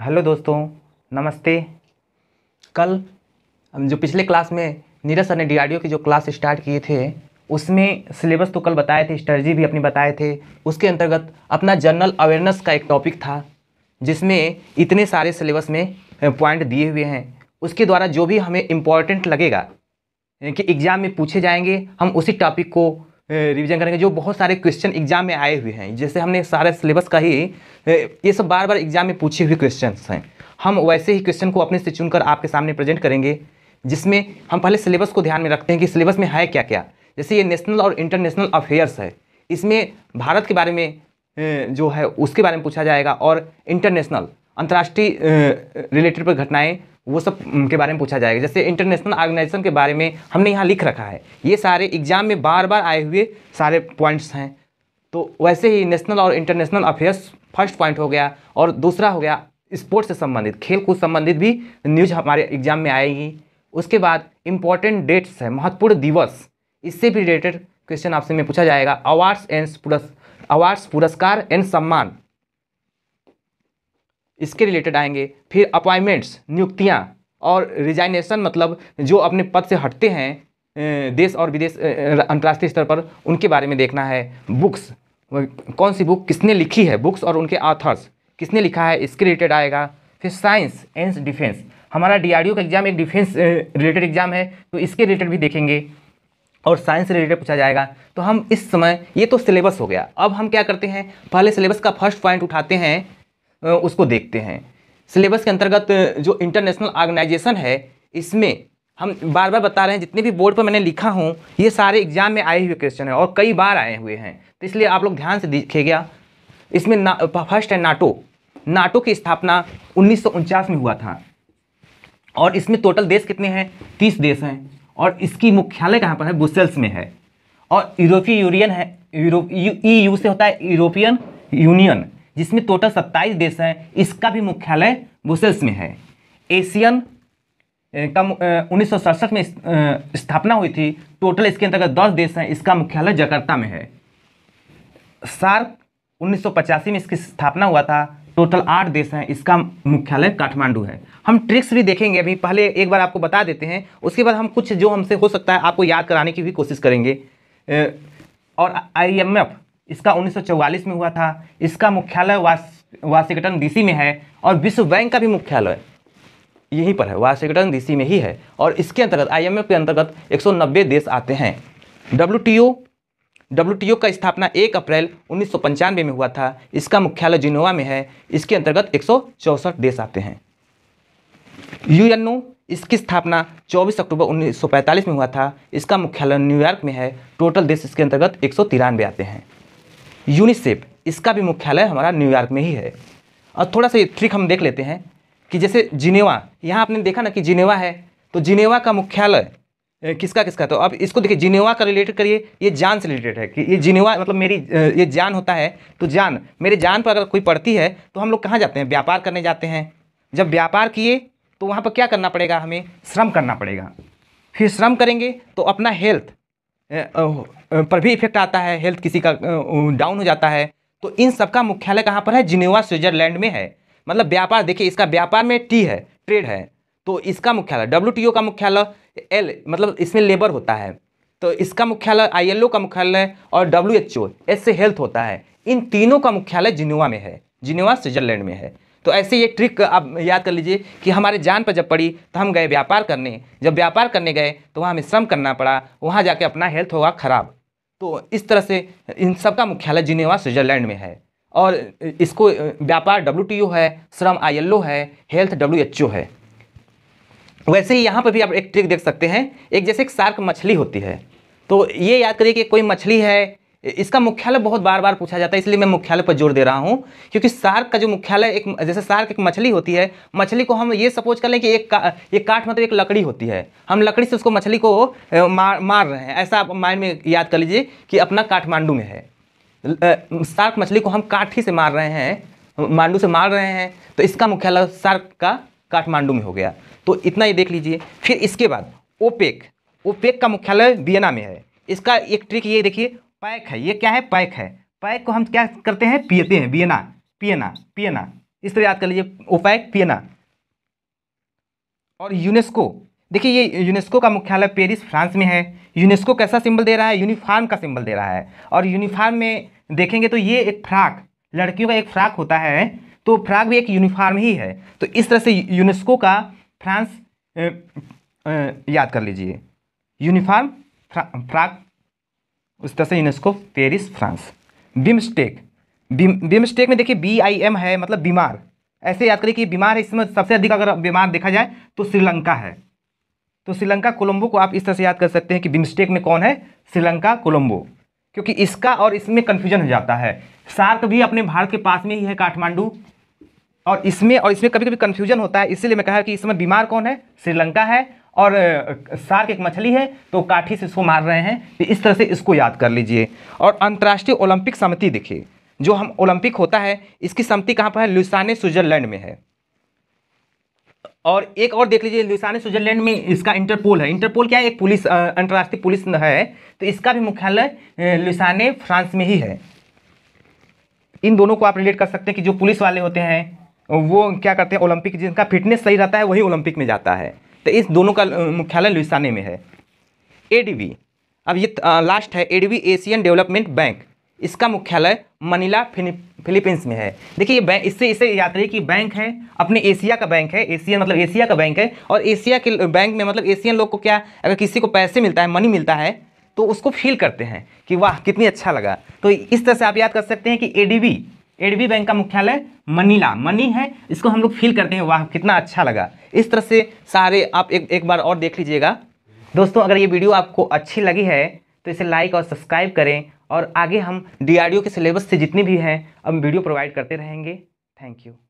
hello दोस्तों नमस्ते कल हम जो पिछले क्लास में नीरज सर ने डी की जो क्लास स्टार्ट किए थे उसमें सिलेबस तो कल बताए थे स्ट्रेटी भी अपनी बताए थे उसके अंतर्गत अपना जनरल अवेयरनेस का एक टॉपिक था जिसमें इतने सारे सिलेबस में पॉइंट दिए हुए हैं उसके द्वारा जो भी हमें इम्पॉर्टेंट लगेगा कि एग्ज़ाम में पूछे जाएंगे हम उसी टॉपिक को रिवीजन करेंगे जो बहुत सारे क्वेश्चन एग्जाम में आए हुए हैं जैसे हमने सारे सिलेबस का ही ये सब बार बार एग्जाम में पूछे हुए क्वेश्चन हैं हम वैसे ही क्वेश्चन को अपने से चुनकर आपके सामने प्रेजेंट करेंगे जिसमें हम पहले सिलेबस को ध्यान में रखते हैं कि सिलेबस में है क्या क्या जैसे ये नेशनल और इंटरनेशनल अफेयर्स है इसमें भारत के बारे में जो है उसके बारे में पूछा जाएगा और इंटरनेशनल अंतर्राष्ट्रीय रिलेटेड पर घटनाएँ वो सब के बारे में पूछा जाएगा जैसे इंटरनेशनल ऑर्गेनाइजेशन के बारे में हमने यहाँ लिख रखा है ये सारे एग्जाम में बार बार आए हुए सारे पॉइंट्स हैं तो वैसे ही नेशनल और इंटरनेशनल अफेयर्स फर्स्ट पॉइंट हो गया और दूसरा हो गया स्पोर्ट्स से संबंधित खेल कूद संबंधित भी न्यूज हमारे एग्जाम में आएगी उसके बाद इम्पॉर्टेंट डेट्स है महत्वपूर्ण दिवस इससे भी रिलेटेड क्वेश्चन आपसे में पूछा जाएगा अवार्ड्स एंड पुरस् अवार्ड्स पुरस्कार एंड सम्मान इसके रिलेटेड आएंगे फिर अपॉइंटमेंट्स नियुक्तियाँ और रिजाइनेशन मतलब जो अपने पद से हटते हैं देश और विदेश अंतर्राष्ट्रीय स्तर पर उनके बारे में देखना है बुक्स कौन सी बुक किसने लिखी है बुक्स और उनके आथर्स किसने लिखा है इसके रिलेटेड आएगा फिर साइंस एंड डिफेंस हमारा डी का एग्ज़ाम एक डिफेंस रिलेटेड एग्ज़ाम है तो इसके रिलेटेड भी देखेंगे और साइंस रिलेटेड पूछा जाएगा तो हम इस समय ये तो सिलेबस हो गया अब हम क्या करते हैं पहले सिलेबस का फर्स्ट पॉइंट उठाते हैं उसको देखते हैं सिलेबस के अंतर्गत जो इंटरनेशनल ऑर्गेनाइजेशन है इसमें हम बार बार बता रहे हैं जितने भी बोर्ड पर मैंने लिखा हूँ ये सारे एग्जाम में आए हुए क्वेश्चन हैं और कई बार आए हुए हैं तो इसलिए आप लोग ध्यान से देखिएगा इसमें ना फर्स्ट है नाटो नाटो की स्थापना उन्नीस में हुआ था और इसमें टोटल देश कितने हैं तीस देश हैं और इसकी मुख्यालय कहाँ पर है ब्रुसेल्स में है और यूरोपीय यूनियन है यूरोप यू से होता है यूरोपियन यूनियन जिसमें टोटल सत्ताईस देश हैं इसका भी मुख्यालय ब्रुसेल्स में है एशियन का उन्नीस में स्थापना हुई थी टोटल इसके अंतर्गत दस देश हैं इसका मुख्यालय जकार्ता में है सार्क उन्नीस में इसकी स्थापना हुआ था टोटल आठ देश हैं इसका मुख्यालय काठमांडू है हम ट्रिक्स भी देखेंगे अभी पहले एक बार आपको बता देते हैं उसके बाद हम कुछ जो हमसे हो सकता है आपको याद कराने की भी कोशिश करेंगे और आई एम एफ इसका 1944 में हुआ था इसका मुख्यालय वास वाशिंगटन डीसी में है और विश्व बैंक का भी मुख्यालय यहीं पर है वाशिंगटन डीसी में ही है और इसके अंतर्गत आईएमएफ के अंतर्गत 190 देश आते हैं डब्ल्यू डब्ल्यू का स्थापना 1 अप्रैल उन्नीस में हुआ था इसका मुख्यालय जिनोवा में है इसके अंतर्गत एक देश आते हैं यू इसकी स्थापना 24 अक्टूबर 1945 में हुआ था इसका मुख्यालय न्यूयॉर्क में है टोटल देश इसके अंतर्गत एक आते हैं यूनिसेफ इसका भी मुख्यालय हमारा न्यूयॉर्क में ही है और थोड़ा सा ट्रिक हम देख लेते हैं कि जैसे जिनेवा यहाँ आपने देखा ना कि जिनेवा है तो जिनेवा का मुख्यालय किसका किसका तो अब इसको देखिए जिनेवा का रिलेटेड करिए ये जान से रिलेटेड है कि ये जिनेवा मतलब मेरी ये जान होता है तो जान मेरे जान पर अगर कोई पड़ती है तो हम लोग कहाँ जाते हैं व्यापार करने जाते हैं जब व्यापार किए तो वहाँ पर क्या करना पड़ेगा हमें श्रम करना पड़ेगा फिर श्रम करेंगे तो अपना हेल्थ पर भी इफेक्ट आता है हेल्थ किसी का डाउन हो जाता है तो इन सबका मुख्यालय कहाँ पर है जिनेवा स्विट्जरलैंड में है मतलब व्यापार देखिए इसका व्यापार में टी है ट्रेड है तो इसका मुख्यालय डब्ल्यू का मुख्यालय एल मतलब इसमें लेबर होता है तो इसका मुख्यालय आई का मुख्यालय और डब्ल्यू एच ओ एस से हेल्थ होता है इन तीनों का मुख्यालय जिनेवा में है जिनेवा स्विट्जरलैंड में है तो ऐसे ये ट्रिक आप याद कर लीजिए कि हमारे जान पर जब पड़ी तो हम गए व्यापार करने जब व्यापार करने गए तो वहाँ हमें श्रम करना पड़ा वहाँ जाके अपना हेल्थ होगा ख़राब तो इस तरह से इन सब का मुख्यालय जिनेवा स्विट्जरलैंड में है और इसको व्यापार डब्ल्यू है श्रम आई है हेल्थ डब्ल्यू है वैसे ही यहाँ पर भी आप एक ट्रिक देख सकते हैं एक जैसे एक सार्क मछली होती है तो ये याद करिए कि कोई मछली है इसका मुख्यालय बहुत बार बार पूछा जाता है इसलिए मैं मुख्यालय पर जोर दे रहा हूँ क्योंकि सार्क का जो मुख्यालय एक जैसे सार्क एक मछली होती है मछली को हम ये सपोज कर लें कि एक का, एक काठ मतलब एक लकड़ी होती है हम लकड़ी से उसको मछली को मार मार रहे हैं ऐसा आप माइंड में याद कर लीजिए कि अपना काठमांडू में है सार्क मछली को हम काठी से मार रहे हैं मांडू से मार रहे हैं तो इसका मुख्यालय सार्क का काठमांडू में हो गया तो इतना ही देख लीजिए फिर इसके बाद ओपेक ओपेक का मुख्यालय वियना में है इसका एक ट्रिक ये देखिए पैक है ये क्या है पैक है पैक को हम क्या करते हैं पियते हैं बियना पियना पियना इस तरह याद कर लीजिए पैक पियना और यूनेस्को देखिए ये यूनेस्को का मुख्यालय पेरिस फ्रांस में है यूनेस्को कैसा सिंबल दे रहा है यूनिफार्म का सिंबल दे रहा है और यूनिफार्म में देखेंगे तो ये एक फ्राक लड़कियों का एक फ्राक होता है तो फ्राक भी एक यूनिफार्म ही है तो इस तरह से यूनेस्को का फ्रांस याद कर लीजिए यूनिफार्म फ्राक उस तरह से UNESCO Paris France BIMSTEC BIMSTEC में देखिए बी आई एम है मतलब बीमार ऐसे याद करिए कि बीमार है इसमें सबसे अधिक अगर बीमार देखा जाए तो श्रीलंका है तो श्रीलंका कोलंबो को आप इस तरह से याद कर सकते हैं कि बिमस्टेक में कौन है श्रीलंका कोलंबो क्योंकि इसका और इसमें कन्फ्यूजन हो जाता है सार्क भी अपने भारत के पास में ही है काठमांडू और इसमें और इसमें कभी कभी कन्फ्यूजन होता है इसीलिए मैं कहा कि इसमें बीमार कौन है श्रीलंका है और सार्क एक मछली है तो काठी से इसको मार रहे हैं तो इस तरह से इसको याद कर लीजिए और अंतर्राष्ट्रीय ओलंपिक समिति देखिए जो हम ओलंपिक होता है इसकी समिति कहाँ पर है लुसाने स्विट्जरलैंड में है और एक और देख लीजिए लुसाने स्विट्जरलैंड में इसका इंटरपोल है इंटरपोल क्या है एक पुलिस अंतर्राष्ट्रीय पुलिस है तो इसका भी मुख्यालय लुसाने फ्रांस में ही है इन दोनों को आप रिलेट कर सकते हैं कि जो पुलिस वाले होते हैं वो क्या करते हैं ओलंपिक जिनका फिटनेस सही रहता है वही ओलंपिक में जाता है तो इस दोनों का मुख्यालय लुइसाने में है एडीबी अब ये लास्ट है एडीबी एशियन डेवलपमेंट बैंक इसका मुख्यालय मनीला फिलीपींस में है देखिए बैंक इससे इससे याद रही कि बैंक है अपने एशिया का बैंक है एशिया मतलब एशिया का बैंक है और एशिया के बैंक में मतलब एशियन लोग को क्या अगर किसी को पैसे मिलता है मनी मिलता है तो उसको फील करते हैं कि वाह कितनी अच्छा लगा तो इस तरह से आप याद कर सकते हैं कि एडीबी एडवी बैंक का मुख्यालय मनीला मनी है इसको हम लोग फील करते हैं वाह कितना अच्छा लगा इस तरह से सारे आप एक एक बार और देख लीजिएगा दोस्तों अगर ये वीडियो आपको अच्छी लगी है तो इसे लाइक और सब्सक्राइब करें और आगे हम डीआरडीओ के सिलेबस से जितनी भी हैं हम वीडियो प्रोवाइड करते रहेंगे थैंक यू